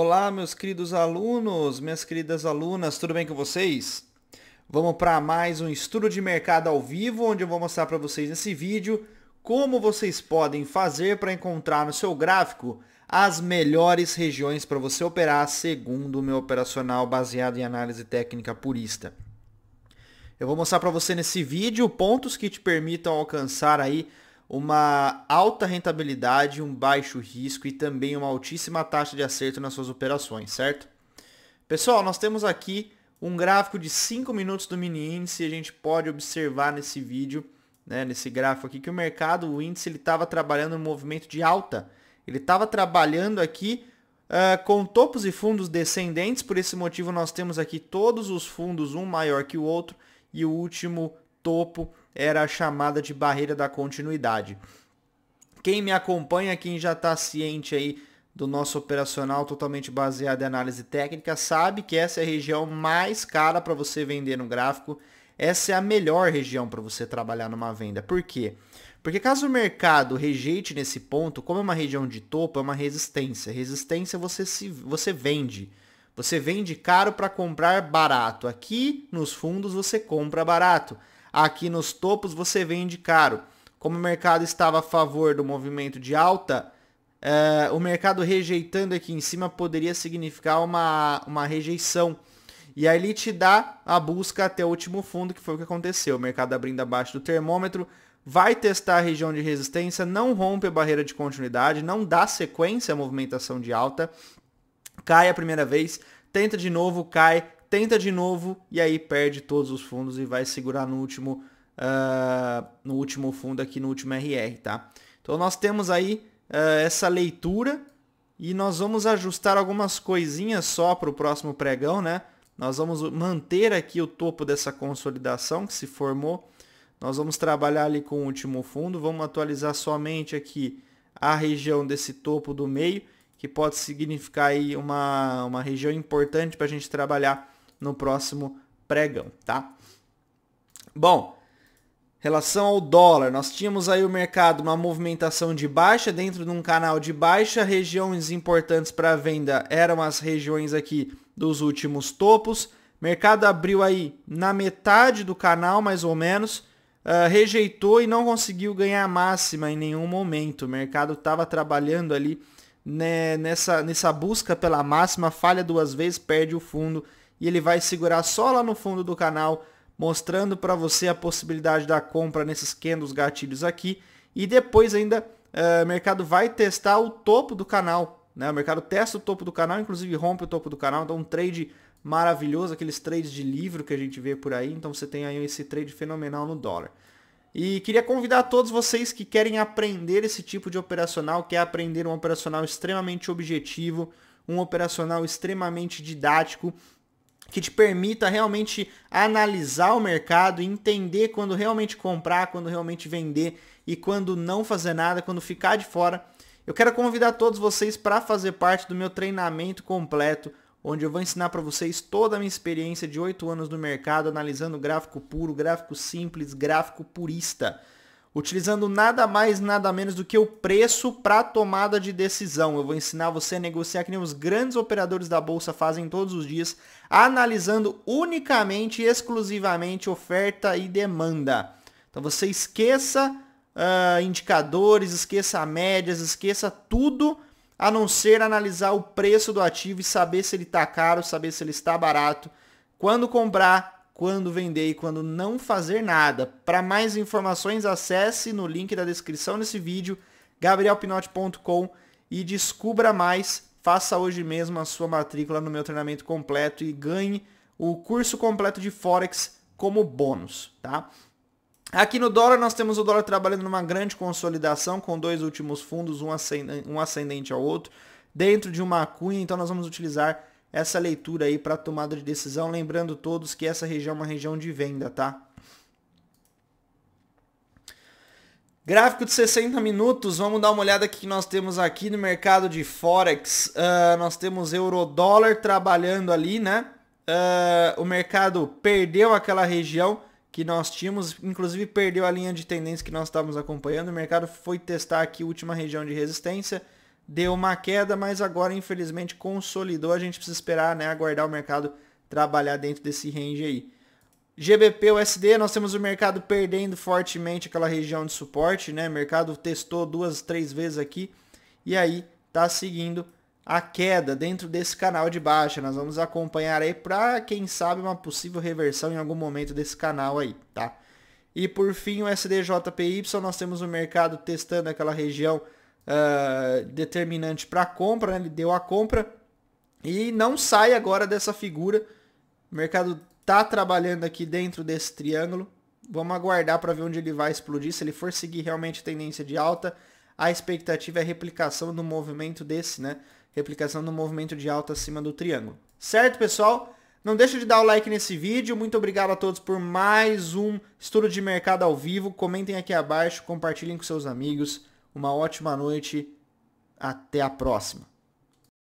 Olá, meus queridos alunos, minhas queridas alunas, tudo bem com vocês? Vamos para mais um estudo de mercado ao vivo, onde eu vou mostrar para vocês nesse vídeo como vocês podem fazer para encontrar no seu gráfico as melhores regiões para você operar segundo o meu operacional baseado em análise técnica purista. Eu vou mostrar para você nesse vídeo pontos que te permitam alcançar aí uma alta rentabilidade, um baixo risco e também uma altíssima taxa de acerto nas suas operações, certo? Pessoal, nós temos aqui um gráfico de 5 minutos do mini índice a gente pode observar nesse vídeo, né, nesse gráfico aqui, que o mercado, o índice, ele estava trabalhando um movimento de alta. Ele estava trabalhando aqui uh, com topos e fundos descendentes, por esse motivo nós temos aqui todos os fundos, um maior que o outro, e o último topo era a chamada de barreira da continuidade. Quem me acompanha, quem já está ciente aí do nosso operacional totalmente baseado em análise técnica, sabe que essa é a região mais cara para você vender no gráfico. Essa é a melhor região para você trabalhar numa venda. Por quê? Porque caso o mercado rejeite nesse ponto, como é uma região de topo, é uma resistência. Resistência é você se você vende. Você vende caro para comprar barato. Aqui nos fundos você compra barato. Aqui nos topos você vende caro. Como o mercado estava a favor do movimento de alta, eh, o mercado rejeitando aqui em cima poderia significar uma, uma rejeição. E aí ele te dá a busca até o último fundo, que foi o que aconteceu. O mercado abrindo abaixo do termômetro, vai testar a região de resistência, não rompe a barreira de continuidade, não dá sequência à movimentação de alta, cai a primeira vez, tenta de novo, cai, tenta de novo e aí perde todos os fundos e vai segurar no último, uh, no último fundo aqui, no último RR, tá? Então nós temos aí uh, essa leitura e nós vamos ajustar algumas coisinhas só para o próximo pregão, né? Nós vamos manter aqui o topo dessa consolidação que se formou. Nós vamos trabalhar ali com o último fundo, vamos atualizar somente aqui a região desse topo do meio, que pode significar aí uma, uma região importante para a gente trabalhar no próximo pregão, tá? Bom, relação ao dólar, nós tínhamos aí o mercado uma movimentação de baixa dentro de um canal de baixa, regiões importantes para venda eram as regiões aqui dos últimos topos. Mercado abriu aí na metade do canal, mais ou menos, uh, rejeitou e não conseguiu ganhar máxima em nenhum momento. O mercado estava trabalhando ali né, nessa, nessa busca pela máxima, falha duas vezes, perde o fundo e ele vai segurar só lá no fundo do canal, mostrando para você a possibilidade da compra nesses candles gatilhos aqui. E depois ainda uh, o mercado vai testar o topo do canal. Né? O mercado testa o topo do canal, inclusive rompe o topo do canal, então um trade maravilhoso, aqueles trades de livro que a gente vê por aí. Então você tem aí esse trade fenomenal no dólar. E queria convidar todos vocês que querem aprender esse tipo de operacional, quer aprender um operacional extremamente objetivo, um operacional extremamente didático, que te permita realmente analisar o mercado, entender quando realmente comprar, quando realmente vender e quando não fazer nada, quando ficar de fora. Eu quero convidar todos vocês para fazer parte do meu treinamento completo, onde eu vou ensinar para vocês toda a minha experiência de 8 anos no mercado, analisando gráfico puro, gráfico simples, gráfico purista utilizando nada mais nada menos do que o preço para tomada de decisão. Eu vou ensinar você a negociar que nem os grandes operadores da bolsa fazem todos os dias, analisando unicamente e exclusivamente oferta e demanda. Então você esqueça uh, indicadores, esqueça médias, esqueça tudo a não ser analisar o preço do ativo e saber se ele está caro, saber se ele está barato, quando comprar quando vender e quando não fazer nada. Para mais informações, acesse no link da descrição desse vídeo, gabrielpinote.com e descubra mais. Faça hoje mesmo a sua matrícula no meu treinamento completo e ganhe o curso completo de Forex como bônus, tá? Aqui no dólar nós temos o dólar trabalhando numa grande consolidação com dois últimos fundos, um ascendente, um ascendente ao outro, dentro de uma cunha, então nós vamos utilizar essa leitura aí para tomada de decisão, lembrando todos que essa região é uma região de venda, tá? Gráfico de 60 minutos, vamos dar uma olhada aqui que nós temos aqui no mercado de Forex. Uh, nós temos euro-dólar trabalhando ali, né? Uh, o mercado perdeu aquela região que nós tínhamos, inclusive perdeu a linha de tendência que nós estávamos acompanhando. O mercado foi testar aqui a última região de resistência deu uma queda, mas agora infelizmente consolidou. A gente precisa esperar, né, aguardar o mercado trabalhar dentro desse range aí. GBP USD, nós temos o mercado perdendo fortemente aquela região de suporte, né? O mercado testou duas, três vezes aqui e aí tá seguindo a queda dentro desse canal de baixa. Nós vamos acompanhar aí para quem sabe uma possível reversão em algum momento desse canal aí, tá? E por fim, o SDJPY, nós temos o mercado testando aquela região uh, determinante para a compra, né? ele deu a compra e não sai agora dessa figura. O mercado está trabalhando aqui dentro desse triângulo. Vamos aguardar para ver onde ele vai explodir. Se ele for seguir realmente tendência de alta, a expectativa é a replicação do movimento desse, né? Replicação do movimento de alta acima do triângulo. Certo, pessoal? Não deixa de dar o like nesse vídeo. Muito obrigado a todos por mais um estudo de mercado ao vivo. Comentem aqui abaixo, compartilhem com seus amigos. Uma ótima noite. Até a próxima.